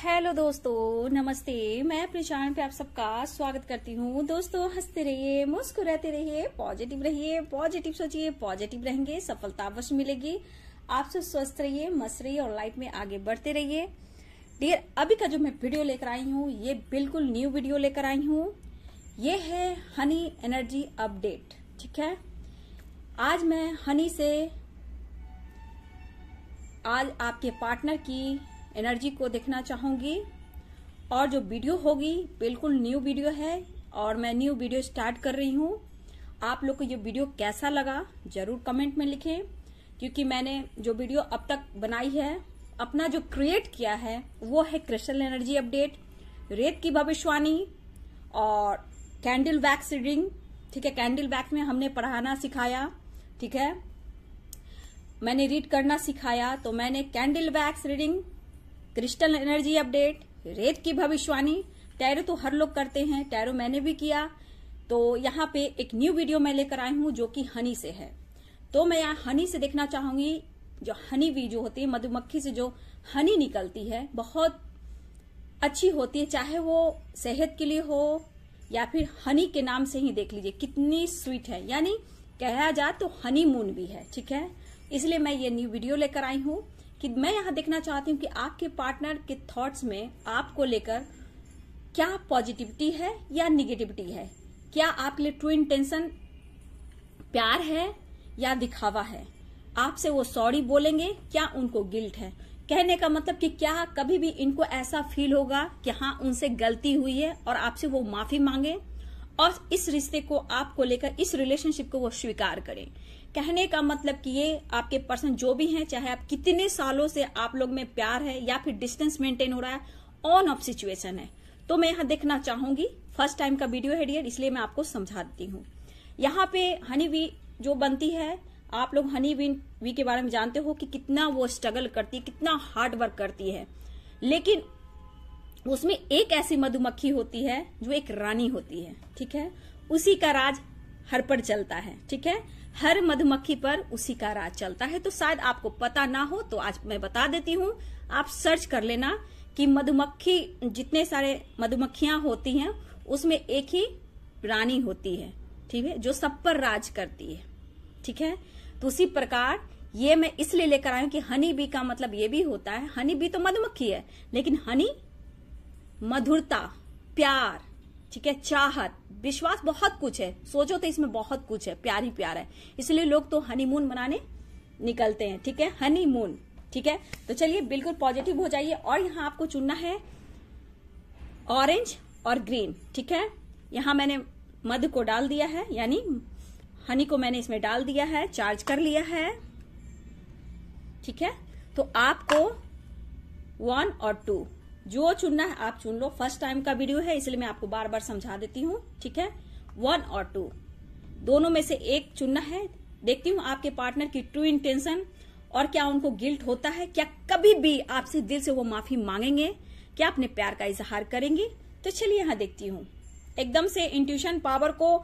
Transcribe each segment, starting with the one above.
hello दोस्तों नमस्ते मैं अपने चैनल पे आप सबका स्वागत करती हूँ दोस्तों हंसते रहिए मुस्कुराते रहिए पॉजिटिव रहिए पॉजिटिव सोचिए पॉजिटिव रहेंगे सफलता अवश्य मिलेगी आप सब स्वस्थ रहिए मस्त रहिए और लाइफ में आगे बढ़ते रहिए डियर अभी का जो मैं वीडियो लेकर आई हूँ ये बिल्कुल न्यू वीडियो लेकर आई हूँ ये है हनी एनर्जी अपडेट ठीक है आज मैं हनी से आज आपके पार्टनर की एनर्जी को देखना चाहूंगी और जो वीडियो होगी बिल्कुल न्यू वीडियो है और मैं न्यू वीडियो स्टार्ट कर रही हूँ आप लोग को ये वीडियो कैसा लगा जरूर कमेंट में लिखें क्योंकि मैंने जो वीडियो अब तक बनाई है अपना जो क्रिएट किया है वो है क्रिस्टल एनर्जी अपडेट रेत की भविष्यवाणी और कैंडल वैक्स रीडिंग ठीक है कैंडल वैक्स में हमने पढ़ाना सिखाया ठीक है मैंने रीड करना सिखाया तो मैंने candle wax reading crystal energy update रेत की भविष्यवाणी टैरो तो हर लोग करते हैं टैरो मैंने भी किया तो यहाँ पे एक न्यू वीडियो मैं लेकर आई हूँ जो कि हनी से है तो मैं यहाँ हनी से देखना चाहूंगी जो हनी भी जो होती है मधुमक्खी से जो हनी निकलती है बहुत अच्छी होती है चाहे वो सेहत के लिए हो या फिर हनी के नाम से ही देख लीजिए कितनी स्वीट है यानी कहा जाए तो हनी मून भी है ठीक है इसलिए मैं ये न्यू वीडियो लेकर आई हूँ कि मैं यहाँ देखना चाहती हूँ कि आपके पार्टनर के थॉट्स में आपको लेकर क्या पॉजिटिविटी है या निगेटिविटी है क्या आपके लिए ट्रू इंटेंशन प्यार है या दिखावा है आपसे वो सॉरी बोलेंगे क्या उनको गिल्ट है कहने का मतलब कि क्या कभी भी इनको ऐसा फील होगा कि हाँ उनसे गलती हुई है और आपसे वो माफी मांगे और इस रिश्ते को आपको लेकर इस रिलेशनशिप को वो स्वीकार करें कहने का मतलब कि ये आपके पर्सन जो भी हैं चाहे आप कितने सालों से आप लोग में प्यार है या फिर डिस्टेंस मेंटेन हो रहा है ऑन ऑफ सिचुएशन है तो मैं यहां देखना चाहूंगी फर्स्ट टाइम का वीडियो है डियर इसलिए मैं आपको समझाती हूँ यहाँ पे हनी वी जो बनती है आप लोग हनी वी वी के बारे में जानते हो कि कितना वो स्ट्रगल करती है कितना हार्ड वर्क करती है लेकिन उसमें एक ऐसी मधुमक्खी होती है जो एक रानी होती है ठीक है उसी का राज हर पर चलता है ठीक है हर मधुमक्खी पर उसी का राज चलता है तो शायद आपको पता ना हो तो आज मैं बता देती हूँ आप सर्च कर लेना कि मधुमक्खी जितने सारे मधुमक्खियां होती हैं उसमें एक ही रानी होती है ठीक है जो सब पर राज करती है ठीक है तो उसी प्रकार ये मैं इसलिए लेकर आयु कि हनी बी का मतलब ये भी होता है हनी बी तो मधुमक्खी है लेकिन हनी मधुरता प्यार ठीक है चाहत विश्वास बहुत कुछ है सोचो तो इसमें बहुत कुछ है प्यार ही प्यार है इसलिए लोग तो हनीमून मनाने निकलते हैं ठीक है हनीमून ठीक है तो चलिए बिल्कुल पॉजिटिव हो जाइए और यहाँ आपको चुनना है ऑरेंज और ग्रीन ठीक है यहाँ मैंने मध को डाल दिया है यानी हनी को मैंने इसमें डाल दिया है चार्ज कर लिया है ठीक है तो आपको वन और टू जो चुनना है आप चुन लो फर्स्ट टाइम का वीडियो है इसलिए मैं आपको बार बार समझा देती हूँ ठीक है वन और टू दोनों में से एक चुनना है देखती हूँ आपके पार्टनर की ट्रू इंटेंशन और क्या उनको गिल्ट होता है क्या कभी भी आपसे दिल से वो माफी मांगेंगे क्या अपने प्यार का इजहार करेंगे तो चलिए यहाँ देखती हूँ एकदम से इंट्यूशन पावर को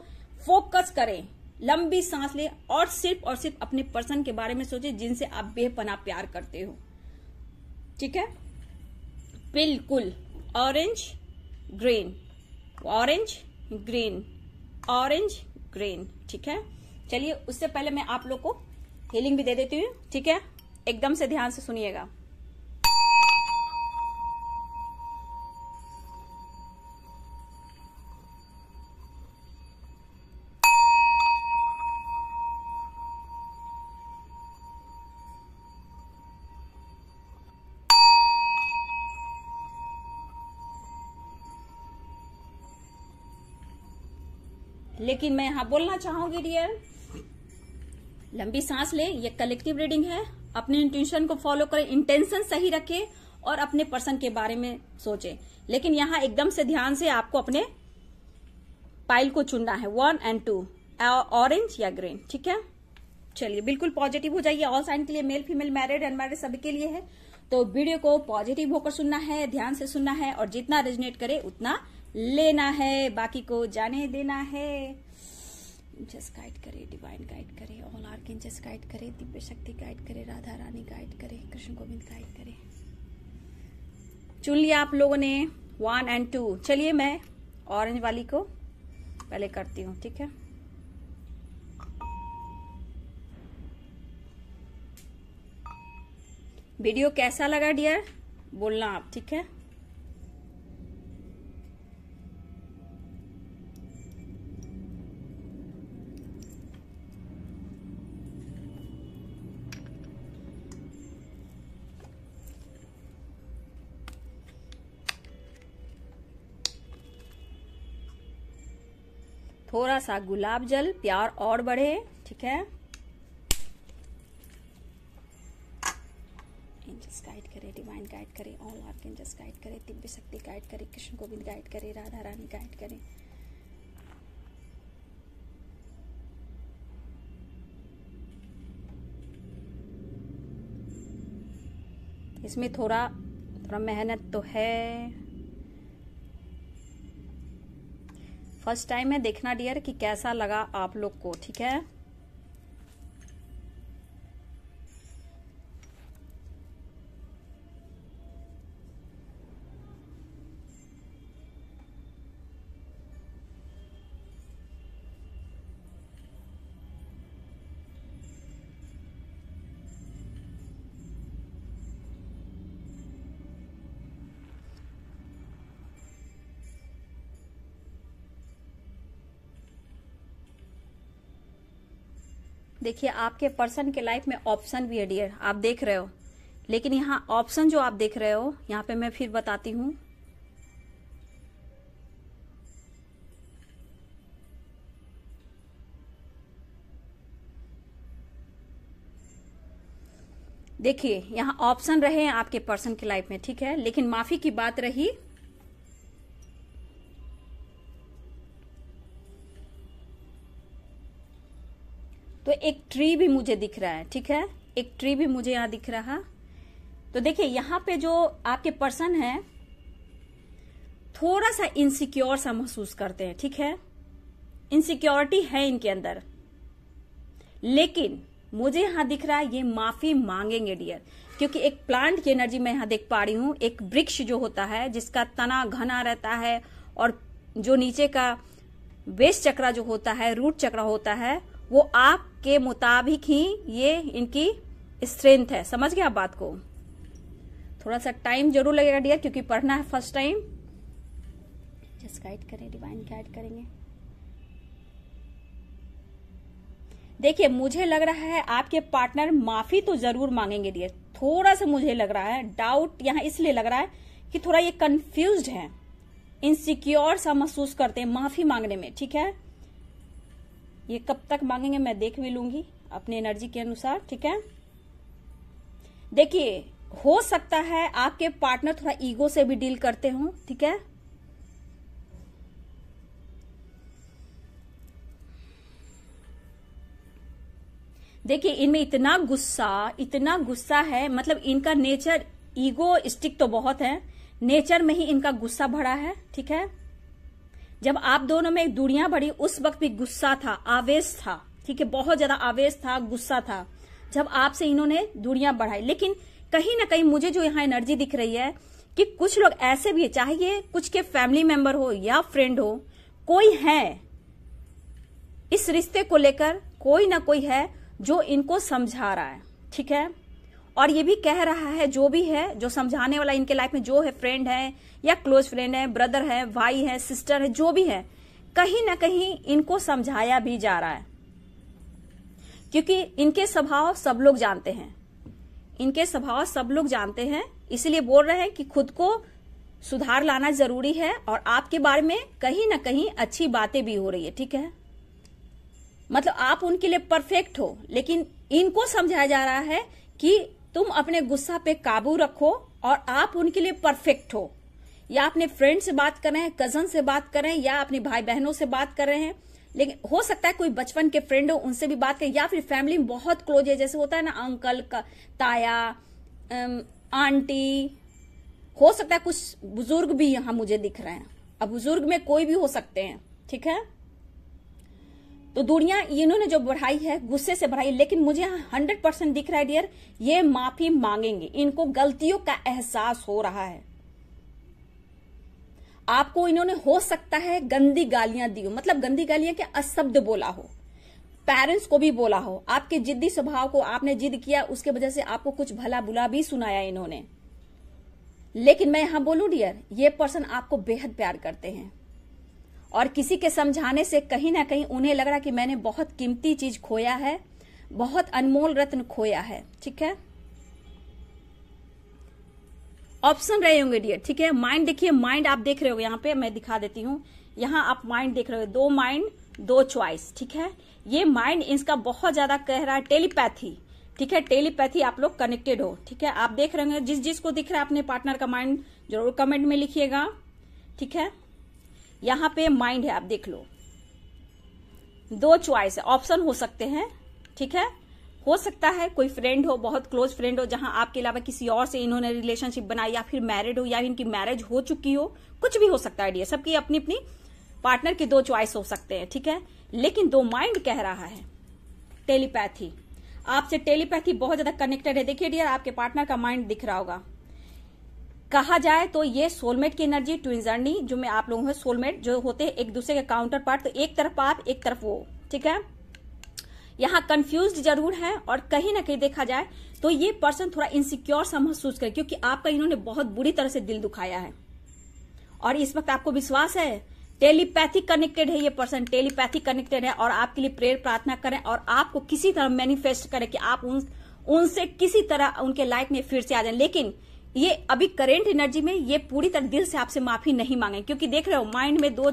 फोकस करें लंबी सांस लें और सिर्फ और सिर्फ अपने पर्सन के बारे में सोचें जिनसे आप बेपना प्यार करते हो ठीक है बिल्कुल orange green orange green orange green ठीक है चलिए उससे पहले मैं आप लोग को हीलिंग भी दे देती हूँ ठीक है एकदम से ध्यान से सुनिएगा लेकिन मैं यहाँ बोलना चाहूंगी डियर लंबी सांस लें ये कलेक्टिव रीडिंग है अपने इंटेंशन को फॉलो करें इंटेंशन सही रखें और अपने पर्सन के बारे में सोचें लेकिन यहाँ एकदम से ध्यान से आपको अपने पाइल को चुनना है वन एंड टू ऑरेंज या ग्रीन ठीक है चलिए बिल्कुल पॉजिटिव हो जाइए ऑल साइन के लिए मेल फीमेल मैरिड अनमैरिड सभी के लिए है तो वीडियो को पॉजिटिव होकर सुनना है ध्यान से सुनना है और जितना रेजनेट करे उतना लेना है बाकी को जाने देना है जस गाइड करे डिवाइन गाइड करे ऑल आर जस गाइड करे दिव्य शक्ति गाइड करे राधा रानी गाइड करे कृष्ण गोविंद गाइड करे चुन लिया आप लोगों ने वन एंड टू चलिए मैं ऑरेंज वाली को पहले करती हूँ ठीक है वीडियो कैसा लगा डियर बोलना आप ठीक है थोड़ा सा गुलाब जल प्यार और बढ़े ठीक है एंजल्स गाइड करे डिवाइन गाइड करे ऑल आर्क एंजल्स गाइड करे दिव्य शक्ति गाइड करे कृष्ण गोविंद गाइड करे राधा रानी गाइड करे इसमें थोड़ा थोड़ा मेहनत तो है फर्स्ट टाइम है देखना डियर कि कैसा लगा आप लोग को ठीक है देखिए आपके पर्सन के लाइफ में ऑप्शन भी है डियर आप देख रहे हो लेकिन यहाँ ऑप्शन जो आप देख रहे हो यहाँ पे मैं फिर बताती हूँ देखिए यहाँ ऑप्शन रहे हैं आपके पर्सन की लाइफ में ठीक है लेकिन माफी की बात रही एक ट्री भी मुझे दिख रहा है ठीक है एक ट्री भी मुझे यहाँ दिख रहा तो देखिए यहाँ पे जो आपके पर्सन है थोड़ा सा इनसिक्योर सा महसूस करते हैं ठीक है इनसिक्योरिटी है इनके अंदर लेकिन मुझे यहां दिख रहा है ये माफी मांगेंगे डियर क्योंकि एक प्लांट की एनर्जी मैं यहां देख पा रही हूं एक वृक्ष जो होता है जिसका तना घना रहता है और जो नीचे का वेस्ट चक्रा जो होता है रूट चक्रा होता है वो आपके मुताबिक ही ये इनकी स्ट्रेंथ है समझ गए आप बात को थोड़ा सा टाइम जरूर लगेगा डियर क्योंकि पढ़ना है फर्स्ट टाइम जस्ट गाइड करें डिवाइन गाइड करेंगे देखिए मुझे लग रहा है आपके पार्टनर माफी तो जरूर मांगेंगे डियर थोड़ा सा मुझे लग रहा है डाउट यहां इसलिए लग रहा है कि थोड़ा ये कंफ्यूज है इनसिक्योर सा महसूस करते हैं माफी मांगने में ठीक है ये कब तक मांगेंगे मैं देख भी लूंगी अपनी एनर्जी के अनुसार ठीक है देखिए हो सकता है आपके पार्टनर थोड़ा ईगो से भी डील करते हो ठीक है देखिए इनमें इतना गुस्सा इतना गुस्सा है मतलब इनका नेचर ईगो स्टिक तो बहुत है नेचर में ही इनका गुस्सा भरा है ठीक है जब आप दोनों में दूरियां बढ़ी उस वक्त भी गुस्सा था आवेश था ठीक है बहुत ज्यादा आवेश था गुस्सा था जब आपसे इन्होंने दूरियां बढ़ाई लेकिन कहीं ना कहीं मुझे जो यहाँ एनर्जी दिख रही है कि कुछ लोग ऐसे भी है चाहिए कुछ के फैमिली मेंबर हो या फ्रेंड हो कोई है इस रिश्ते को लेकर कोई ना कोई है जो इनको समझा रहा है ठीक है और ये भी कह रहा है जो भी है जो समझाने वाला इनके लाइफ में जो है फ्रेंड है या क्लोज फ्रेंड है ब्रदर है भाई है सिस्टर है जो भी है कहीं ना कहीं इनको समझाया भी जा रहा है क्योंकि इनके स्वभाव सब लोग जानते हैं इनके स्वभाव सब लोग जानते हैं इसलिए बोल रहे हैं कि खुद को सुधार लाना जरूरी है और आपके बारे में कहीं ना कहीं अच्छी बातें भी हो रही है ठीक है मतलब आप उनके लिए परफेक्ट हो लेकिन इनको समझाया जा रहा है कि तुम अपने गुस्सा पे काबू रखो और आप उनके लिए परफेक्ट हो या अपने फ्रेंड से बात कर रहे हैं कजन से बात कर रहे हैं या अपने भाई बहनों से बात कर रहे हैं लेकिन हो सकता है कोई बचपन के फ्रेंड हो उनसे भी बात करें या फिर फैमिली में बहुत क्लोज है जैसे होता है ना अंकल का ताया आंटी हो सकता है कुछ बुजुर्ग भी यहां मुझे दिख रहे हैं अब बुजुर्ग में कोई भी हो सकते हैं ठीक है तो दूरियां इन्होंने जो बढ़ाई है गुस्से से बढ़ाई लेकिन मुझे हंड्रेड परसेंट दिख रहा है डियर ये माफी मांगेंगे इनको गलतियों का एहसास हो रहा है आपको इन्होंने हो सकता है गंदी गालियां दी हो मतलब गंदी गालियां के अशब्द बोला हो पेरेंट्स को भी बोला हो आपके जिद्दी स्वभाव को आपने जिद किया उसके वजह से आपको कुछ भला बुला भी सुनाया इन्होंने लेकिन मैं यहां बोलू डियर ये पर्सन आपको बेहद प्यार करते हैं और किसी के समझाने से कहीं ना कहीं उन्हें लग रहा कि मैंने बहुत कीमती चीज खोया है बहुत अनमोल रत्न खोया है ठीक है ऑप्शन रहे होंगे डियर ठीक है माइंड देखिए माइंड आप देख रहे हो यहाँ पे मैं दिखा देती हूँ यहाँ आप माइंड देख रहे हो दो माइंड दो चॉइस ठीक है ये माइंड इसका बहुत ज्यादा कह रहा है टेलीपैथी ठीक है टेलीपैथी आप लोग कनेक्टेड हो ठीक है आप देख रहे होंगे जिस को दिख रहा है अपने पार्टनर का माइंड जरूर कमेंट में लिखिएगा ठीक है यहाँ पे माइंड है आप देख लो दो चॉइस है ऑप्शन हो सकते हैं ठीक है हो सकता है कोई फ्रेंड हो बहुत क्लोज फ्रेंड हो जहां आपके अलावा किसी और से इन्होंने रिलेशनशिप बनाई या फिर मैरिड हो या इनकी मैरिज हो चुकी हो कुछ भी हो सकता है डी सबकी अपनी अपनी पार्टनर के दो च्वाइस हो सकते हैं ठीक है लेकिन दो माइंड कह रहा है टेलीपैथी आपसे टेलीपैथी बहुत ज्यादा कनेक्टेड है देखिए डियर आपके पार्टनर का माइंड दिख रहा होगा कहा जाए तो ये सोलमेट की एनर्जी ट्विन जर्नी जो मैं आप लोगों में सोलमेट जो होते हैं एक दूसरे के काउंटर पार्ट तो एक तरफ आप एक तरफ वो ठीक है यहाँ कंफ्यूज जरूर है और कहीं ना कहीं देखा जाए तो ये पर्सन थोड़ा इनसिक्योर सा महसूस करे क्योंकि आपका इन्होंने बहुत बुरी तरह से दिल दुखाया है और इस वक्त आपको विश्वास है टेलीपैथिक कनेक्टेड है ये पर्सन टेलीपैथिक कनेक्टेड है और आपके लिए प्रेयर प्रार्थना करें और आपको किसी तरह मैनिफेस्ट करें कि आप उन उनसे किसी तरह उनके लाइफ में फिर से आ जाए लेकिन ये अभी करेंट एनर्जी में ये पूरी तरह दिल से आपसे माफी नहीं मांगे क्योंकि देख रहे हो माइंड में दो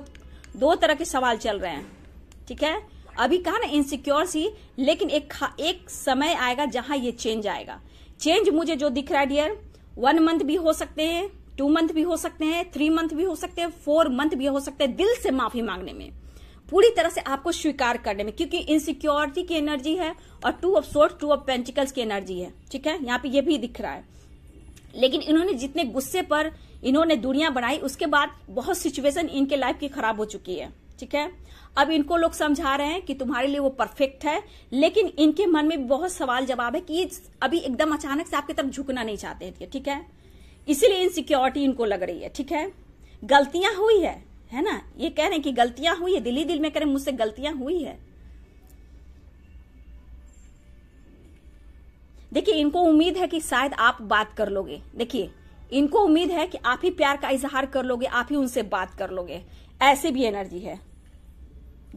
दो तरह के सवाल चल रहे हैं ठीक है अभी कहा ना इनसिक्योर सी लेकिन एक एक समय आएगा जहां ये चेंज आएगा चेंज मुझे जो दिख रहा है डियर वन मंथ भी हो सकते हैं टू मंथ भी हो सकते हैं थ्री मंथ भी हो सकते हैं फोर मंथ भी हो सकते हैं दिल से माफी मांगने में पूरी तरह से आपको स्वीकार करने में क्योंकि इनसिक्योरिटी की एनर्जी है और two of swords two of pentacles की एनर्जी है ठीक है यहाँ पे ये भी दिख रहा है लेकिन इन्होंने जितने गुस्से पर इन्होंने दुनिया बनाई उसके बाद बहुत सिचुएशन इनके लाइफ की खराब हो चुकी है ठीक है अब इनको लोग समझा रहे हैं कि तुम्हारे लिए वो परफेक्ट है लेकिन इनके मन में बहुत सवाल जवाब है कि अभी एकदम अचानक से आपकी तरफ झुकना नहीं चाहते हैं ठीक है इसीलिए इनसिक्योरिटी इनको लग रही है ठीक है गलतियां हुई है है ना ये कह रहे हैं कि गलतियां हुई है दिल्ली दिल में कह रहे मुझसे गलतियां हुई है देखिए इनको उम्मीद है कि शायद आप बात कर लोगे देखिए इनको उम्मीद है कि आप ही प्यार का इजहार कर लोगे आप ही उनसे बात कर लोगे ऐसे भी एनर्जी है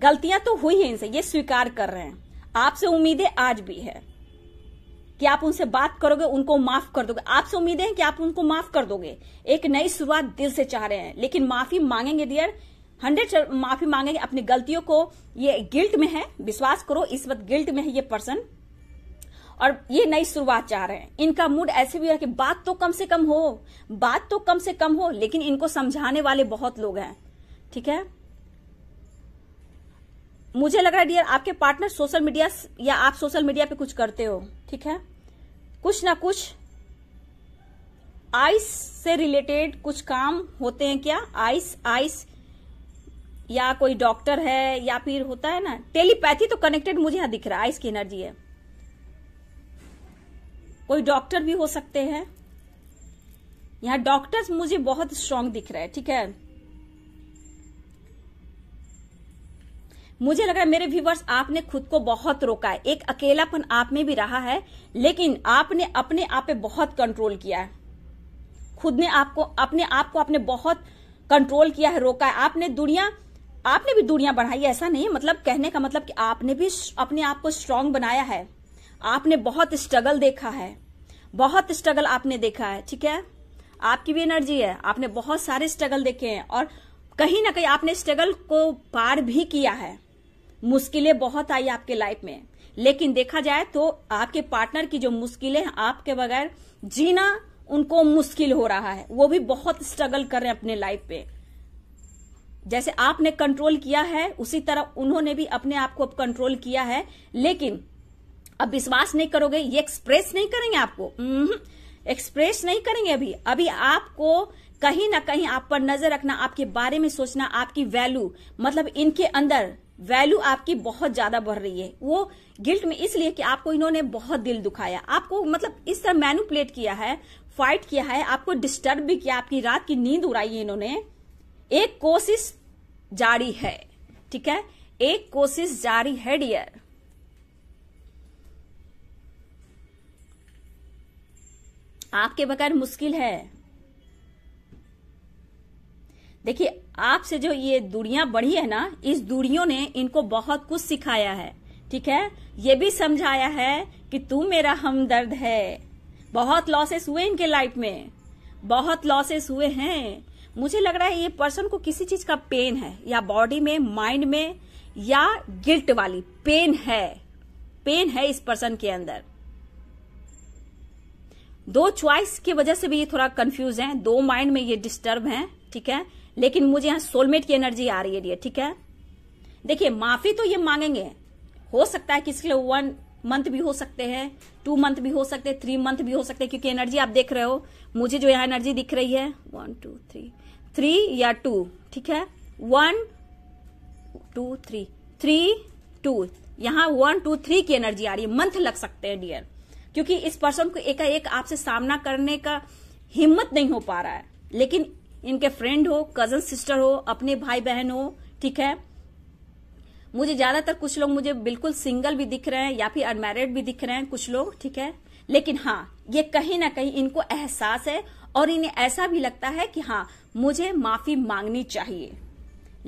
गलतियां तो हुई है इनसे ये स्वीकार कर रहे हैं आपसे उम्मीदें आज भी है कि आप उनसे बात करोगे उनको माफ कर दोगे आपसे उम्मीदें हैं कि आप उनको माफ कर दोगे एक नई शुरुआत दिल से चाह रहे हैं लेकिन माफी मांगेंगे डियर हंड्रेड माफी मांगेंगे अपनी गलतियों को ये गिल्ट में है विश्वास करो इस वक्त गिल्ट में है ये पर्सन और ये नई शुरुआत चाह रहे हैं इनका मूड ऐसे भी है कि बात तो कम से कम हो बात तो कम से कम हो लेकिन इनको समझाने वाले बहुत लोग हैं ठीक है मुझे लग रहा है डियर आपके पार्टनर सोशल मीडिया या आप सोशल मीडिया पे कुछ करते हो ठीक है कुछ ना कुछ आइस से रिलेटेड कुछ काम होते हैं क्या आइस आइस या कोई डॉक्टर है या फिर होता है ना टेलीपैथी तो कनेक्टेड मुझे यहां दिख रहा है आइस की एनर्जी है कोई डॉक्टर भी हो सकते हैं यहाँ डॉक्टर्स मुझे बहुत स्ट्रांग दिख रहा है ठीक है मुझे लग रहा है मेरे व्यूवर्स आपने खुद को बहुत रोका है एक अकेलापन आप में भी रहा है लेकिन आपने अपने आप पे बहुत कंट्रोल किया है खुद ने आपको अपने आप को आपने बहुत कंट्रोल किया है रोका है आपने दुनिया आपने भी दुनिया बढ़ाई ऐसा नहीं मतलब कहने का मतलब कि आपने भी अपने आप को स्ट्रांग बनाया है आपने बहुत स्ट्रगल देखा है बहुत स्ट्रगल आपने देखा है ठीक है आपकी भी एनर्जी है आपने बहुत सारे स्ट्रगल देखे हैं और कहीं ना कहीं आपने स्ट्रगल को पार भी किया है मुश्किलें बहुत आई आपके लाइफ में लेकिन देखा जाए तो आपके पार्टनर की जो मुश्किलें आपके बगैर जीना उनको मुश्किल हो रहा है वो भी बहुत स्ट्रगल कर रहे हैं अपने लाइफ पे जैसे आपने कंट्रोल किया है उसी तरह उन्होंने भी अपने आप को कंट्रोल किया है लेकिन अब विश्वास नहीं करोगे ये एक्सप्रेस नहीं करेंगे आपको एक्सप्रेस हम्म, नहीं करेंगे अभी अभी आपको कहीं ना कहीं आप पर नजर रखना आपके बारे में सोचना आपकी वैल्यू मतलब इनके अंदर वैल्यू आपकी बहुत ज्यादा बढ़ रही है वो गिल्ट में इसलिए कि आपको इन्होंने बहुत दिल दुखाया आपको मतलब इस तरह मैनुपलेट किया है फाइट किया है आपको डिस्टर्ब भी किया आपकी रात की नींद उड़ाई है इन्होंने एक कोशिश जारी है ठीक है एक कोशिश जारी है डियर आपके बगैर मुश्किल है देखिए आपसे जो ये दूरियां बढ़ी है ना इस दूरियों ने इनको बहुत कुछ सिखाया है ठीक है ये भी समझाया है कि तू मेरा हमदर्द है बहुत लॉसेस हुए इनके लाइफ में बहुत लॉसेस हुए हैं मुझे लग रहा है ये पर्सन को किसी चीज का पेन है या बॉडी में माइंड में या गिल्ट वाली पेन है पेन है इस पर्सन के अंदर दो च्वाइस की वजह से भी ये थोड़ा कंफ्यूज है दो माइंड में ये डिस्टर्ब है ठीक है लेकिन मुझे यहाँ सोलमेट की एनर्जी आ रही है डियर ठीक है देखिए माफी तो ये मांगेंगे हो सकता है किसके लिए वन मंथ भी हो सकते हैं टू मंथ भी हो सकते हैं थ्री मंथ भी हो सकते हैं क्योंकि एनर्जी आप देख रहे हो मुझे जो यहाँ एनर्जी दिख रही है वन टू थ्री थ्री या टू ठीक है one two three three two यहां वन टू थ्री की एनर्जी आ रही है मंथ लग सकते हैं डियर क्योंकि इस पर्सन को एकाएक आपसे सामना करने का हिम्मत नहीं हो पा रहा है लेकिन इनके फ्रेंड हो कजन सिस्टर हो अपने भाई बहन हो ठीक है मुझे ज्यादातर कुछ लोग मुझे बिल्कुल सिंगल भी दिख रहे हैं या फिर अनमेरिड भी दिख रहे हैं कुछ लोग ठीक है लेकिन हाँ ये कहीं ना कहीं इनको एहसास है और इन्हें ऐसा भी लगता है कि हाँ मुझे माफी मांगनी चाहिए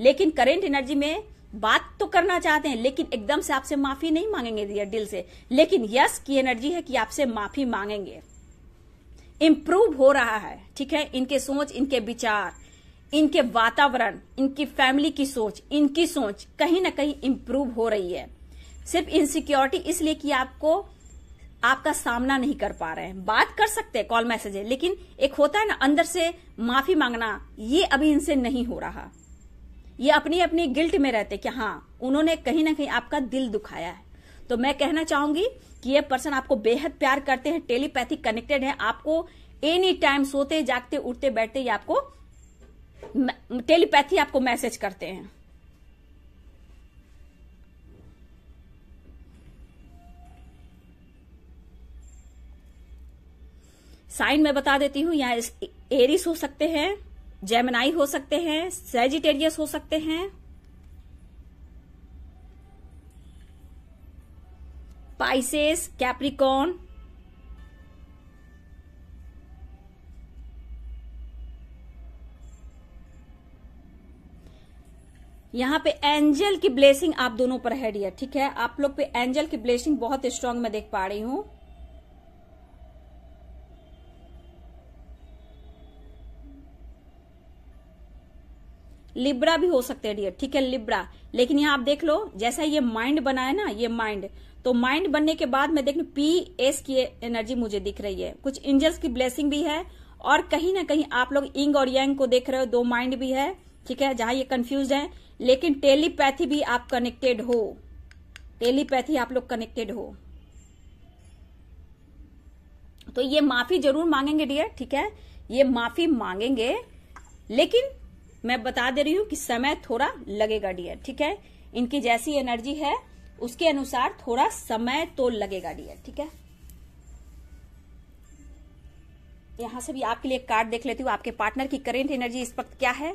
लेकिन करेंट एनर्जी में बात तो करना चाहते हैं लेकिन एकदम से आपसे माफी नहीं मांगेंगे डियर दिल से लेकिन यस की एनर्जी है कि आपसे माफी मांगेंगे इम्प्रूव हो रहा है ठीक है इनके सोच इनके विचार इनके वातावरण इनकी फैमिली की सोच इनकी सोच कहीं ना कहीं इम्प्रूव हो रही है सिर्फ इनसिक्योरिटी इसलिए कि आपको आपका सामना नहीं कर पा रहे हैं बात कर सकते हैं कॉल मैसेज है लेकिन एक होता है ना अंदर से माफी मांगना ये अभी इनसे नहीं हो रहा ये अपनी अपनी गिल्ट में रहते कि हाँ उन्होंने कहीं ना कहीं आपका दिल दुखाया है तो मैं कहना चाहूंगी कि ये पर्सन आपको बेहद प्यार करते हैं टेलीपैथिक कनेक्टेड है आपको एनी टाइम सोते जागते उठते बैठते ये आपको टेलीपैथी आपको मैसेज करते हैं साइन में बता देती हूं यहां एरिस हो सकते हैं जेमिनाई हो सकते हैं सेजिटेरियस हो सकते हैं पाइसेस कैप्रिकॉन यहाँ पे एंजल की ब्लेसिंग आप दोनों पर है डियर ठीक है आप लोग पे एंजल की ब्लेसिंग बहुत स्ट्रांग मैं देख पा रही हूं लिब्रा भी हो सकते हैं डियर ठीक है लिब्रा लेकिन यहाँ आप देख लो जैसा ये माइंड बना है ना ये माइंड तो माइंड बनने के बाद मैं देख लू पी एस की एनर्जी मुझे दिख रही है कुछ इंजल्स की ब्लेसिंग भी है और कहीं ना कहीं आप लोग इंग और यंग को देख रहे हो दो माइंड भी है ठीक है जहां ये कंफ्यूज है लेकिन टेलीपैथी भी आप कनेक्टेड हो टेलीपैथी आप लोग कनेक्टेड हो तो ये माफी जरूर मांगेंगे डियर ठीक है ये माफी मांगेंगे लेकिन मैं बता दे रही हूँ कि समय थोड़ा लगेगा डियर ठीक है इनकी जैसी एनर्जी है उसके अनुसार थोड़ा समय तो लगेगा डियर ठीक है यहां से भी आपके लिए कार्ड देख लेती हूँ आपके पार्टनर की करेंट एनर्जी इस वक्त क्या है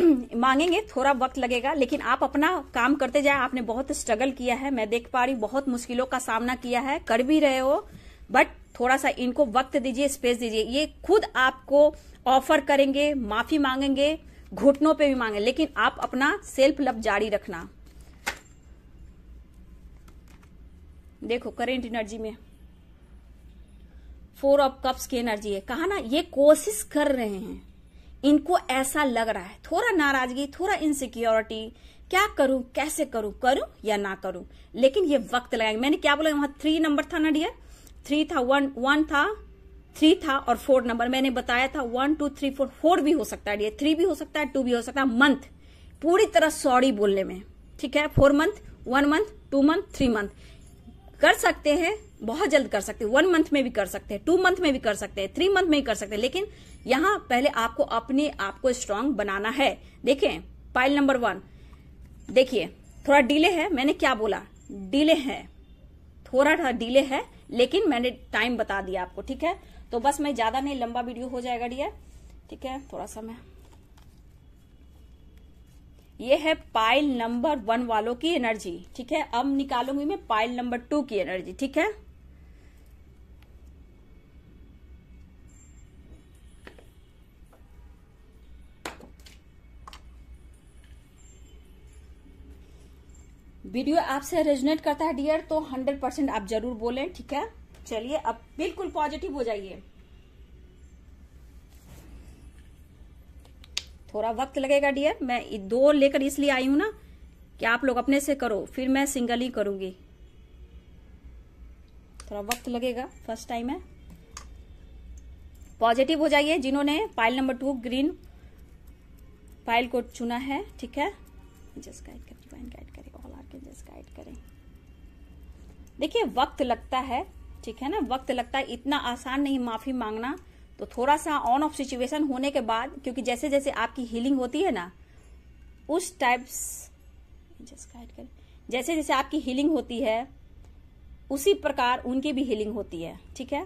मांगेंगे थोड़ा वक्त लगेगा लेकिन आप अपना काम करते जाए आपने बहुत स्ट्रगल किया है मैं देख पा रही बहुत मुश्किलों का सामना किया है कर भी रहे हो बट थोड़ा सा इनको वक्त दीजिए स्पेस दीजिए ये खुद आपको ऑफर करेंगे माफी मांगेंगे घुटनों पे भी मांगे लेकिन आप अपना सेल्फ लव जारी रखना देखो करेंट एनर्जी में फोर ऑफ कप्स की एनर्जी है कहा ना ये कोशिश कर रहे हैं इनको ऐसा लग रहा है थोड़ा नाराजगी थोड़ा इनसिक्योरिटी क्या करूं कैसे करूं करूं या ना करूं लेकिन ये वक्त लगाएंगे मैंने क्या बोला वहां थ्री नंबर था ना डियर थ्री था वन वन था थ्री था और फोर नंबर मैंने बताया था one two three four four भी हो सकता है थ्री भी हो सकता है टू भी हो सकता है मंथ पूरी तरह सॉरी बोलने में ठीक है four month one month two month three month कर सकते हैं बहुत जल्द कर सकते हैं वन मंथ में भी कर सकते हैं टू मंथ में भी कर सकते हैं थ्री मंथ में भी कर सकते हैं लेकिन यहां पहले आपको अपने आप को स्ट्रांग बनाना है देखें पाइल नंबर वन देखिए थोड़ा डिले है मैंने क्या बोला डिले है थोड़ा डिले है लेकिन मैंने टाइम बता दिया आपको ठीक है तो बस मैं ज्यादा नहीं लंबा वीडियो हो जाएगा डियर ठीक है थोड़ा सा मैं ये है पाइल नंबर वन वालों की एनर्जी ठीक है अब निकालूंगी मैं पाइल नंबर टू की एनर्जी ठीक है वीडियो आपसे रेजुनेट करता है डियर तो हंड्रेड परसेंट आप जरूर बोले ठीक है चलिए अब बिल्कुल पॉजिटिव हो जाइए थोड़ा वक्त लगेगा डियर मैं दो लेकर इसलिए आई हूं ना कि आप लोग अपने से करो फिर मैं सिंगल ही करूंगी थोड़ा वक्त लगेगा फर्स्ट टाइम है पॉजिटिव हो जाइए जिन्होंने pile number two green pile को चुना है ठीक है एंजल्स गाइड करें डिवाइन गाइड करें ऑल आर एंजल्स गाइड करें देखिए वक्त लगता है ठीक है ना वक्त लगता है इतना आसान नहीं माफी मांगना तो थोड़ा सा ऑन ऑफ सिचुएशन होने के बाद क्योंकि जैसे जैसे आपकी हीलिंग होती है ना उस टाइप्स जस्ट गाइड करें जैसे जैसे आपकी हीलिंग होती है उसी प्रकार उनकी भी हीलिंग होती है ठीक है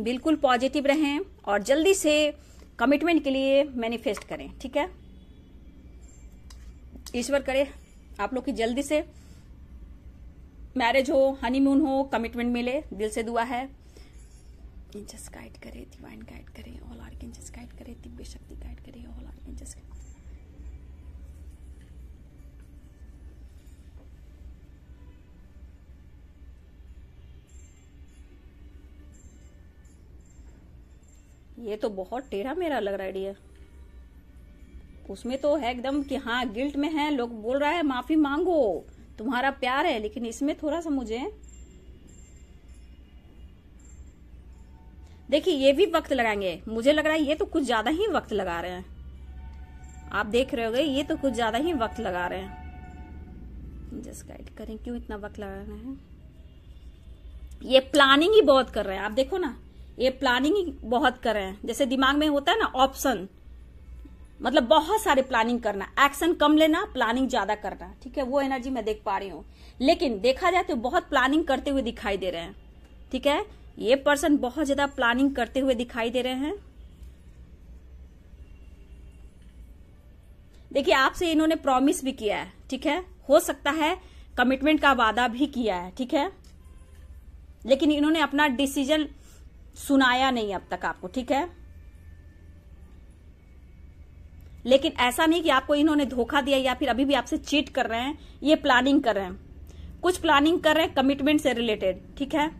बिल्कुल पॉजिटिव रहें और जल्दी से कमिटमेंट के लिए मैनिफेस्ट करें ठीक है ईश्वर करे आप लोग की जल्दी से मैरिज हो हनीमून हो कमिटमेंट मिले दिल से दुआ है इंजस गाइड करे गाइड करे ऑल करे करे ऑल आर्गेंजस गाइड ये तो बहुत टेढ़ा मेरा लग रहा है डियर उसमें तो है एकदम कि हाँ गिल्ट में है लोग बोल रहा है माफी मांगो तुम्हारा प्यार है लेकिन इसमें थोड़ा सा मुझे देखिए ये भी वक्त लगाएंगे मुझे लग रहा है ये तो कुछ ज्यादा ही वक्त लगा रहे हैं आप देख रहे हो ये तो कुछ ज्यादा ही वक्त लगा रहे हैं जस्ट गाइड करें क्यों इतना वक्त लगा रहे हैं ये प्लानिंग ही बहुत कर रहे हैं आप देखो ना ये प्लानिंग बहुत कर रहे हैं जैसे दिमाग में होता है ना ऑप्शन मतलब बहुत सारे प्लानिंग करना एक्शन कम लेना प्लानिंग ज्यादा करना ठीक है वो एनर्जी मैं देख पा रही हूँ लेकिन देखा जाए तो बहुत प्लानिंग करते हुए दिखाई दे रहे हैं ठीक है ये पर्सन बहुत ज्यादा प्लानिंग करते हुए दिखाई दे रहे हैं देखिए आपसे इन्होंने प्रॉमिस भी किया है ठीक है हो सकता है कमिटमेंट का वादा भी किया है ठीक है लेकिन इन्होंने अपना डिसीजन सुनाया नहीं अब तक आपको ठीक है लेकिन ऐसा नहीं कि आपको इन्होंने धोखा दिया या फिर अभी भी आपसे चीट कर रहे हैं ये प्लानिंग कर रहे हैं कुछ प्लानिंग कर रहे हैं कमिटमेंट से रिलेटेड ठीक है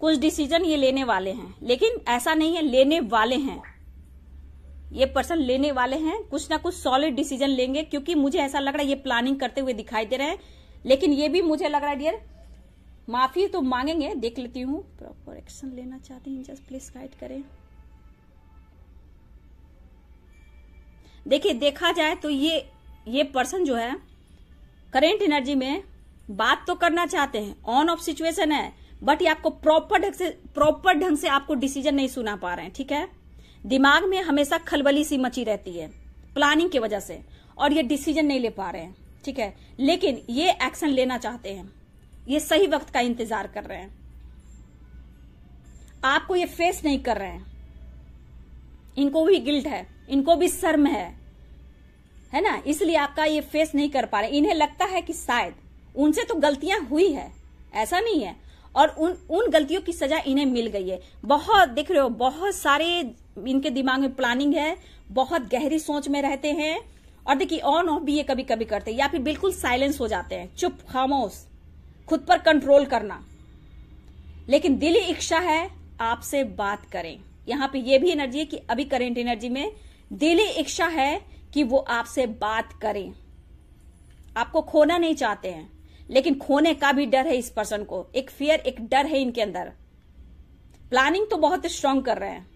कुछ डिसीजन ये लेने वाले हैं लेकिन ऐसा नहीं है लेने वाले हैं ये पर्सन लेने वाले हैं कुछ ना कुछ सॉलिड डिसीजन लेंगे क्योंकि मुझे ऐसा लग रहा है ये प्लानिंग करते हुए दिखाई दे रहे हैं लेकिन ये भी मुझे लग रहा है डियर माफी तो मांगेंगे देख लेती हूँ प्रॉपर एक्शन लेना चाहते हैं जस्ट प्लीज गाइड करें देखिए देखा जाए तो ये ये पर्सन जो है करेंट एनर्जी में बात तो करना चाहते हैं ऑन ऑफ सिचुएशन है बट ये आपको प्रॉपर ढंग से प्रॉपर ढंग से आपको डिसीजन नहीं सुना पा रहे हैं ठीक है दिमाग में हमेशा खलबली सी मची रहती है प्लानिंग की वजह से और ये डिसीजन नहीं ले पा रहे हैं ठीक है लेकिन ये एक्शन लेना चाहते हैं ये सही वक्त का इंतजार कर रहे हैं आपको ये फेस नहीं कर रहे हैं इनको भी गिल्ट है इनको भी शर्म है है ना इसलिए आपका ये फेस नहीं कर पा रहे इन्हें लगता है कि शायद उनसे तो गलतियां हुई है ऐसा नहीं है और उन उन गलतियों की सजा इन्हें मिल गई है बहुत देख रहे हो बहुत सारे इनके दिमाग में प्लानिंग है बहुत गहरी सोच में रहते हैं और देखिए ऑन ऑफ भी ये कभी कभी करते हैं या फिर बिल्कुल साइलेंस हो जाते हैं चुप खामोश खुद पर कंट्रोल करना लेकिन दिली इच्छा है आपसे बात करें यहां पे ये भी एनर्जी है कि अभी करेंट एनर्जी में दिली इच्छा है कि वो आपसे बात करें आपको खोना नहीं चाहते हैं लेकिन खोने का भी डर है इस पर्सन को एक फियर एक डर है इनके अंदर प्लानिंग तो बहुत स्ट्रांग कर रहे हैं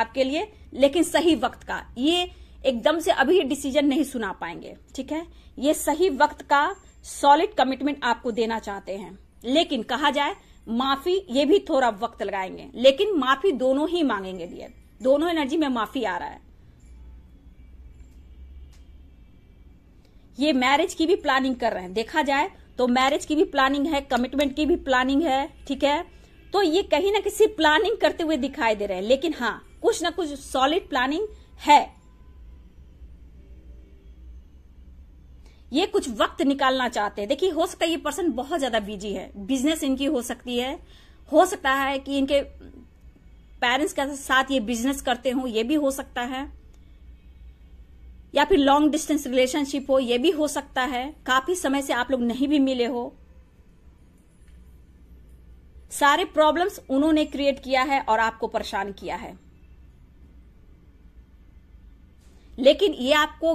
आपके लिए लेकिन सही वक्त का ये एकदम से अभी डिसीजन नहीं सुना पाएंगे ठीक है ये सही वक्त का सॉलिड कमिटमेंट आपको देना चाहते हैं लेकिन कहा जाए माफी ये भी थोड़ा वक्त लगाएंगे लेकिन माफी दोनों ही मांगेंगे डियर दोनों एनर्जी में माफी आ रहा है ये मैरिज की भी प्लानिंग कर रहे हैं देखा जाए तो मैरिज की भी प्लानिंग है कमिटमेंट की भी प्लानिंग है ठीक है तो ये कहीं ना किसी प्लानिंग करते हुए दिखाई दे रहे हैं लेकिन हाँ कुछ ना कुछ सॉलिड प्लानिंग है ये कुछ वक्त निकालना चाहते हैं देखिए हो सकता है ये पर्सन बहुत ज्यादा बिजी है बिजनेस इनकी हो सकती है हो सकता है कि इनके पेरेंट्स के साथ ये बिजनेस करते हो ये भी हो सकता है या फिर लॉन्ग डिस्टेंस रिलेशनशिप हो ये भी हो सकता है काफी समय से आप लोग नहीं भी मिले हो सारे प्रॉब्लम्स उन्होंने क्रिएट किया है और आपको परेशान किया है लेकिन ये आपको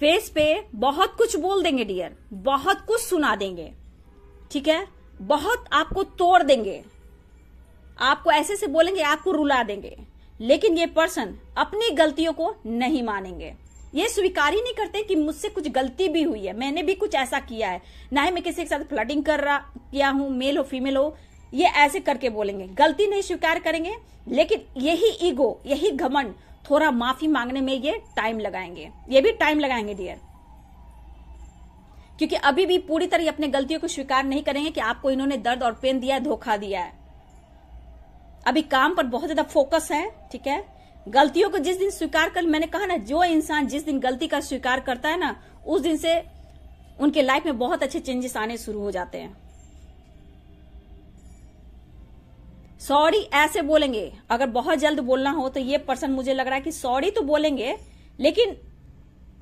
फेस पे बहुत कुछ बोल देंगे डियर बहुत कुछ सुना देंगे ठीक है बहुत आपको तोड़ देंगे आपको ऐसे से बोलेंगे आपको रुला देंगे लेकिन ये पर्सन अपनी गलतियों को नहीं मानेंगे ये स्वीकार ही नहीं करते कि मुझसे कुछ गलती भी हुई है मैंने भी कुछ ऐसा किया है ना ही मैं किसी के साथ फ्लडिंग कर रहा किया हूं मेल हो फीमेल हो ये ऐसे करके बोलेंगे गलती नहीं स्वीकार करेंगे लेकिन यही ईगो यही घमंड थोड़ा माफी मांगने में ये टाइम लगाएंगे ये भी टाइम लगाएंगे डियर क्योंकि अभी भी पूरी तरह अपने गलतियों को स्वीकार नहीं करेंगे कि आपको इन्होंने दर्द और पेन दिया है धोखा दिया है अभी काम पर बहुत ज्यादा फोकस है ठीक है गलतियों को जिस दिन स्वीकार कर मैंने कहा ना जो इंसान जिस दिन गलती का स्वीकार करता है ना उस दिन से उनके लाइफ में बहुत अच्छे चेंजेस आने शुरू हो जाते हैं सॉरी ऐसे बोलेंगे अगर बहुत जल्द बोलना हो तो ये पर्सन मुझे लग रहा है कि सॉरी तो बोलेंगे लेकिन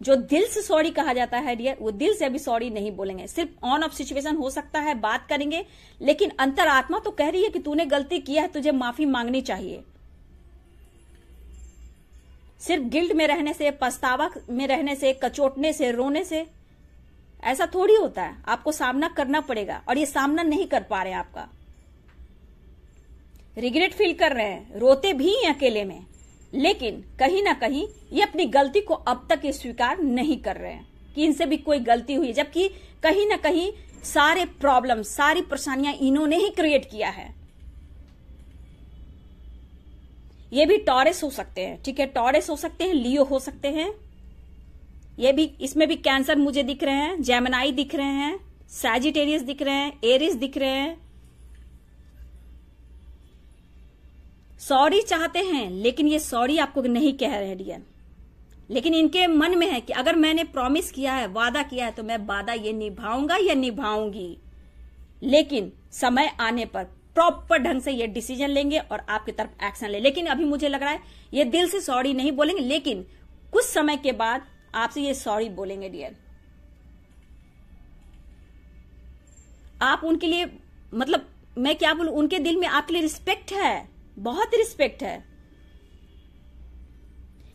जो दिल से सॉरी कहा जाता है डियर वो दिल से अभी सॉरी नहीं बोलेंगे सिर्फ ऑन ऑफ सिचुएशन हो सकता है बात करेंगे लेकिन अंतरात्मा तो कह रही है कि तूने गलती किया है तुझे माफी मांगनी चाहिए सिर्फ गिल्ड में रहने से पछतावा में रहने से कचोटने से रोने से ऐसा थोड़ी होता है आपको सामना करना पड़ेगा और ये सामना नहीं कर पा रहे आपका रिग्रेट फील कर रहे हैं रोते भी हैं अकेले में लेकिन कहीं ना कहीं ये अपनी गलती को अब तक ये स्वीकार नहीं कर रहे हैं कि इनसे भी कोई गलती हुई जबकि कहीं ना कहीं सारे प्रॉब्लम सारी परेशानियां इन्होंने ही क्रिएट किया है ये भी टॉरेस हो सकते हैं ठीक है टॉरेस हो सकते हैं लियो हो सकते हैं ये भी इसमें भी कैंसर मुझे दिख रहे हैं जेमनाई दिख रहे हैं सैजिटेरियस दिख रहे हैं एरिस दिख रहे हैं सॉरी चाहते हैं लेकिन ये सॉरी आपको नहीं कह रहे डियर लेकिन इनके मन में है कि अगर मैंने प्रॉमिस किया है वादा किया है तो मैं वादा ये निभाऊंगा या निभाऊंगी लेकिन समय आने पर प्रॉपर ढंग से ये डिसीजन लेंगे और आपकी तरफ एक्शन ले लेकिन अभी मुझे लग रहा है ये दिल से सॉरी नहीं बोलेंगे लेकिन कुछ समय के बाद आपसे ये सॉरी बोलेंगे डियर आप उनके लिए मतलब मैं क्या बोलू उनके दिल में आपके लिए रिस्पेक्ट है बहुत रिस्पेक्ट है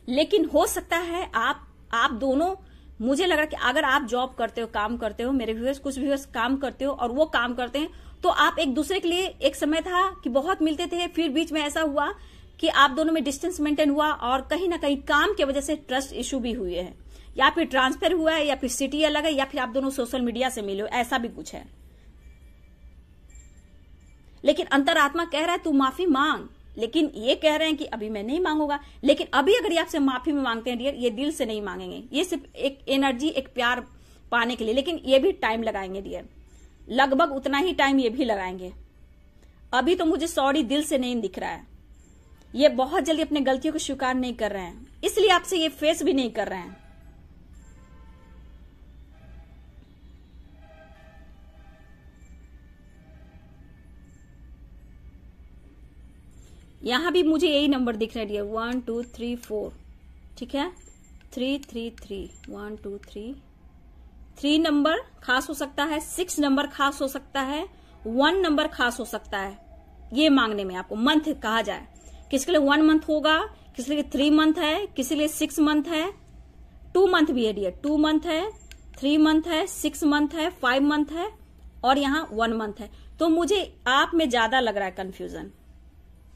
लेकिन हो सकता है आप आप दोनों मुझे लग रहा कि अगर आप जॉब करते हो काम करते हो मेरे व्यूअर्स कुछ व्यूअर्स काम करते हो और वो काम करते हैं तो आप एक दूसरे के लिए एक समय था कि बहुत मिलते थे फिर बीच में ऐसा हुआ कि आप दोनों में डिस्टेंस मेंटेन हुआ और कहीं ना कहीं काम की वजह से ट्रस्ट इश्यू भी हुए हैं या फिर ट्रांसफर हुआ है या फिर सिटी अलग है या फिर आप दोनों सोशल मीडिया से मिले हो ऐसा भी कुछ है लेकिन अंतरात्मा कह रहा है तू माफी मांग लेकिन ये कह रहे हैं कि अभी मैं नहीं मांगूंगा लेकिन अभी अगर ये आपसे माफी में मांगते हैं डियर ये दिल से नहीं मांगेंगे ये सिर्फ एक एनर्जी एक प्यार पाने के लिए लेकिन ये भी टाइम लगाएंगे डियर लगभग उतना ही टाइम ये भी लगाएंगे अभी तो मुझे सॉरी दिल से नहीं दिख रहा है ये बहुत जल्दी अपनी गलतियों को स्वीकार नहीं कर रहे हैं इसलिए आपसे ये फेस भी नहीं कर रहे हैं यहां भी मुझे यही नंबर दिख रहा है वन टू थ्री फोर ठीक है three three three one two three three number खास हो सकता है सिक्स नंबर खास हो सकता है वन नंबर खास हो सकता है ये मांगने में आपको मंथ कहा जाए किसके लिए वन मंथ होगा किसके लिए थ्री मंथ है किसके लिए सिक्स मंथ है टू मंथ भी है डियर टू मंथ है थ्री मंथ है सिक्स मंथ है फाइव मंथ है और यहां वन मंथ है तो मुझे आप में ज्यादा लग रहा है कंफ्यूजन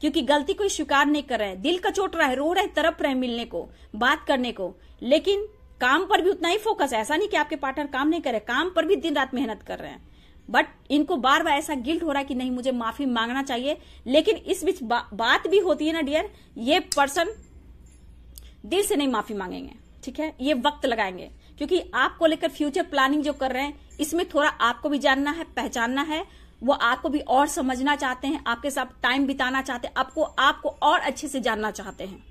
क्योंकि गलती कोई स्वीकार नहीं कर रहा है दिल कचोट रहा है रो रहे तरफ रहे मिलने को बात करने को लेकिन काम पर भी उतना ही फोकस है ऐसा नहीं कि आपके पार्टनर काम नहीं कर रहे काम पर भी दिन रात मेहनत कर रहे हैं बट इनको बार बार ऐसा गिल्ट हो रहा है कि नहीं मुझे माफी मांगना चाहिए लेकिन इस बीच बा, बात भी होती है ना डियर ये पर्सन दिल से नहीं माफी मांगेंगे ठीक है ये वक्त लगाएंगे क्योंकि आपको लेकर फ्यूचर प्लानिंग जो कर रहे हैं इसमें थोड़ा आपको भी जानना है पहचानना है वो आपको भी और समझना चाहते हैं आपके साथ टाइम बिताना चाहते हैं आपको आपको और अच्छे से जानना चाहते हैं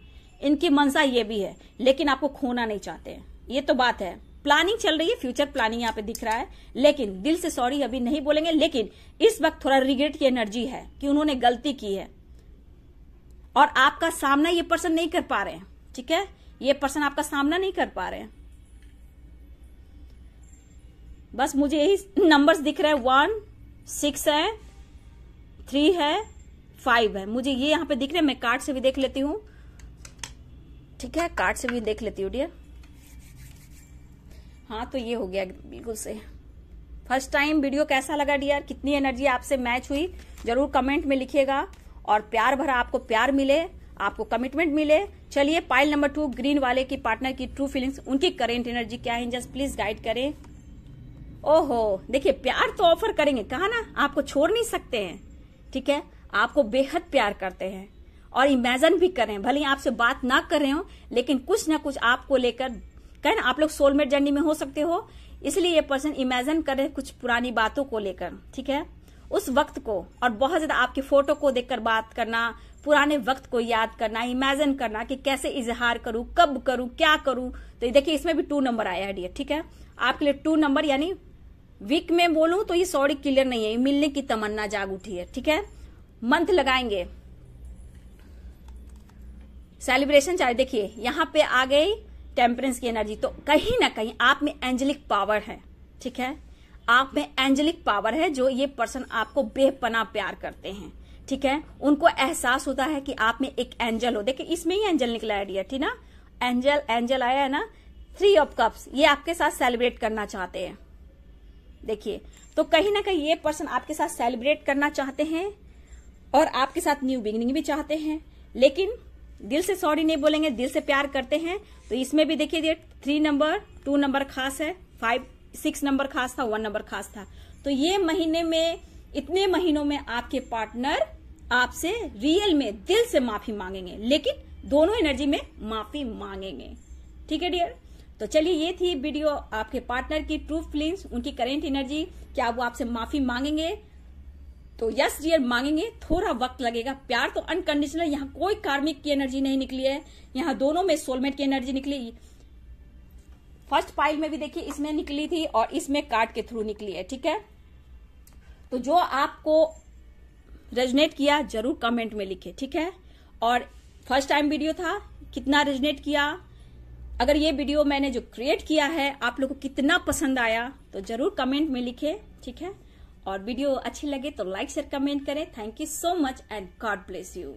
इनकी मंशा ये भी है लेकिन आपको खोना नहीं चाहते हैं ये तो बात है प्लानिंग चल रही है फ्यूचर प्लानिंग यहाँ पे दिख रहा है लेकिन दिल से सॉरी अभी नहीं बोलेंगे लेकिन इस वक्त थोड़ा रिग्रेट की एनर्जी है कि उन्होंने गलती की है और आपका सामना ये पर्सन नहीं कर पा रहे हैं ठीक है ये पर्सन आपका सामना नहीं कर पा रहे हैं बस मुझे यही नंबर्स दिख रहे हैं वन सिक्स है थ्री है फाइव है मुझे ये यहाँ पे दिख रहा है मैं कार्ड से भी देख लेती हूँ ठीक है कार्ड से भी देख लेती हूँ डियर हाँ तो ये हो गया बिल्कुल से फर्स्ट टाइम वीडियो कैसा लगा डियर कितनी एनर्जी आपसे मैच हुई जरूर कमेंट में लिखिएगा और प्यार भरा आपको प्यार मिले आपको कमिटमेंट मिले चलिए पाइल नंबर टू ग्रीन वाले की पार्टनर की ट्रू फीलिंग्स उनकी करेंट एनर्जी क्या है जस्ट प्लीज गाइड करें ओहो देखिए प्यार तो ऑफर करेंगे कहा ना आपको छोड़ नहीं सकते हैं ठीक है आपको बेहद प्यार करते हैं और इमेजन भी करें भले ही आपसे बात ना कर रहे हो लेकिन कुछ ना कुछ आपको लेकर कहें ना आप लोग सोलमेट जर्नी में हो सकते हो इसलिए ये पर्सन इमेजन कर रहे कुछ पुरानी बातों को लेकर ठीक है उस वक्त को और बहुत ज्यादा आपकी फोटो को देखकर बात करना पुराने वक्त को याद करना इमेजिन करना कि कैसे इजहार करूं कब करूं क्या करूं तो देखिए इसमें भी टू नंबर आया है डियर ठीक है आपके लिए टू नंबर यानी वीक में बोलू तो ये सॉरी क्लियर नहीं है मिलने की तमन्ना जाग उठी है ठीक है मंथ लगाएंगे सेलिब्रेशन चाहे देखिए यहां पे आ गई टेम्परेंस की एनर्जी तो कहीं ना कहीं आप में एंजलिक पावर है ठीक है आप में एंजलिक पावर है जो ये पर्सन आपको बेपना प्यार करते हैं ठीक है उनको एहसास होता है कि आप में एक एंजल हो देखिए इसमें ही एंजल निकला आइडिया ठीक ना एंजल एंजल आया है ना थ्री ऑफ कप्स ये आपके साथ सेलिब्रेट करना चाहते हैं देखिए तो कहीं ना कहीं ये पर्सन आपके साथ सेलिब्रेट करना चाहते हैं और आपके साथ न्यू बिगनिंग भी चाहते हैं लेकिन दिल से सॉरी नहीं बोलेंगे दिल से प्यार करते हैं तो इसमें भी देखिए थ्री नंबर टू नंबर खास है फाइव सिक्स नंबर खास था वन नंबर खास था तो ये महीने में इतने महीनों में आपके पार्टनर आपसे रियल में दिल से माफी मांगेंगे लेकिन दोनों एनर्जी में माफी मांगेंगे ठीक है डियर तो चलिए ये थी वीडियो आपके पार्टनर की ट्रू फीलिंग्स उनकी करेंट एनर्जी क्या वो आपसे माफी मांगेंगे तो यस डियर मांगेंगे थोड़ा वक्त लगेगा प्यार तो अनकंडीशनल यहाँ कोई कार्मिक की एनर्जी नहीं निकली है यहाँ दोनों में सोलमेट की एनर्जी निकली फर्स्ट पाइल में भी देखिए इसमें निकली थी और इसमें कार्ड के थ्रू निकली है ठीक है तो जो आपको रेजनेट किया जरूर कमेंट में लिखे ठीक है और फर्स्ट टाइम वीडियो था कितना रेजनेट किया अगर ये वीडियो मैंने जो क्रिएट किया है आप लोगों को कितना पसंद आया तो जरूर कमेंट में लिखे ठीक है और वीडियो अच्छी लगे तो लाइक शेयर कमेंट करें thank you so much and god bless you